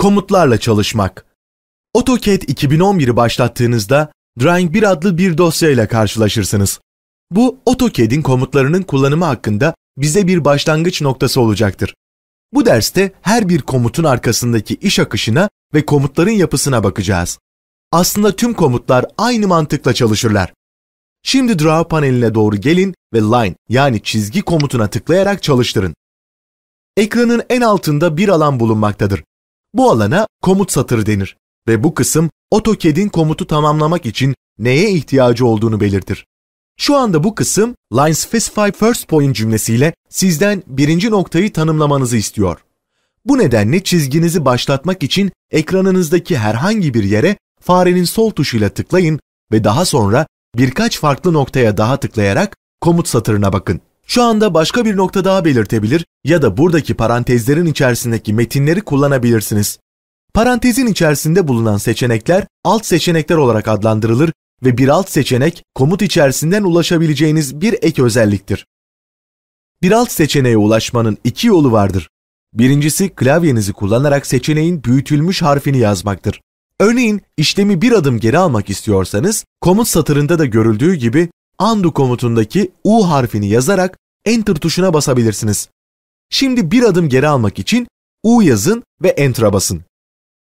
komutlarla çalışmak. AutoCAD 2011'i başlattığınızda Drawing 1 adlı bir dosyayla karşılaşırsınız. Bu AutoCAD'in komutlarının kullanımı hakkında bize bir başlangıç noktası olacaktır. Bu derste her bir komutun arkasındaki iş akışına ve komutların yapısına bakacağız. Aslında tüm komutlar aynı mantıkla çalışırlar. Şimdi Draw paneline doğru gelin ve Line yani çizgi komutuna tıklayarak çalıştırın. Ekranın en altında bir alan bulunmaktadır. Bu alana komut satırı denir ve bu kısım AutoCAD'in komutu tamamlamak için neye ihtiyacı olduğunu belirtir. Şu anda bu kısım line specify first point cümlesiyle sizden birinci noktayı tanımlamanızı istiyor. Bu nedenle çizginizi başlatmak için ekranınızdaki herhangi bir yere farenin sol tuşuyla tıklayın ve daha sonra birkaç farklı noktaya daha tıklayarak komut satırına bakın şu anda başka bir nokta daha belirtebilir ya da buradaki parantezlerin içerisindeki metinleri kullanabilirsiniz. Parantezin içerisinde bulunan seçenekler alt seçenekler olarak adlandırılır ve bir alt seçenek komut içerisinden ulaşabileceğiniz bir ek özelliktir. Bir alt seçeneğe ulaşmanın iki yolu vardır. Birincisi klavyenizi kullanarak seçeneğin büyütülmüş harfini yazmaktır. Örneğin işlemi bir adım geri almak istiyorsanız komut satırında da görüldüğü gibi Undo komutundaki U harfini yazarak enter tuşuna basabilirsiniz. Şimdi bir adım geri almak için U yazın ve enter'a basın.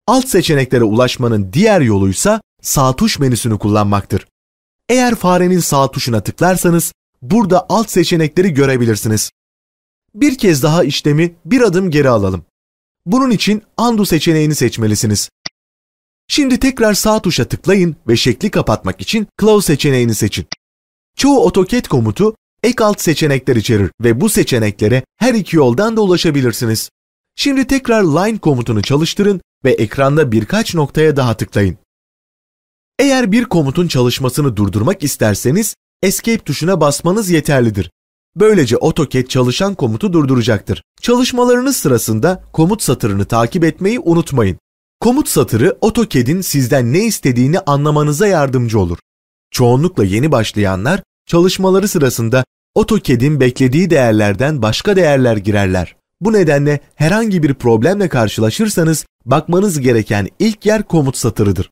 Alt seçeneklere ulaşmanın diğer yoluysa sağ tuş menüsünü kullanmaktır. Eğer farenin sağ tuşuna tıklarsanız burada alt seçenekleri görebilirsiniz. Bir kez daha işlemi bir adım geri alalım. Bunun için undo seçeneğini seçmelisiniz. Şimdi tekrar sağ tuşa tıklayın ve şekli kapatmak için close seçeneğini seçin. Çoğu AutoCAD komutu ek alt seçenekler içerir ve bu seçeneklere her iki yoldan da ulaşabilirsiniz. Şimdi tekrar line komutunu çalıştırın ve ekranda birkaç noktaya daha tıklayın. Eğer bir komutun çalışmasını durdurmak isterseniz escape tuşuna basmanız yeterlidir. Böylece AutoCAD çalışan komutu durduracaktır. Çalışmalarınız sırasında komut satırını takip etmeyi unutmayın. Komut satırı AutoCAD'in sizden ne istediğini anlamanıza yardımcı olur. Çoğunlukla yeni başlayanlar çalışmaları sırasında AutoCAD'in beklediği değerlerden başka değerler girerler. Bu nedenle herhangi bir problemle karşılaşırsanız bakmanız gereken ilk yer komut satırıdır.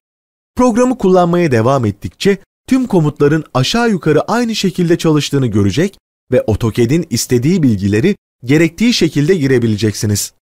Programı kullanmaya devam ettikçe tüm komutların aşağı yukarı aynı şekilde çalıştığını görecek ve AutoCAD'in istediği bilgileri gerektiği şekilde girebileceksiniz.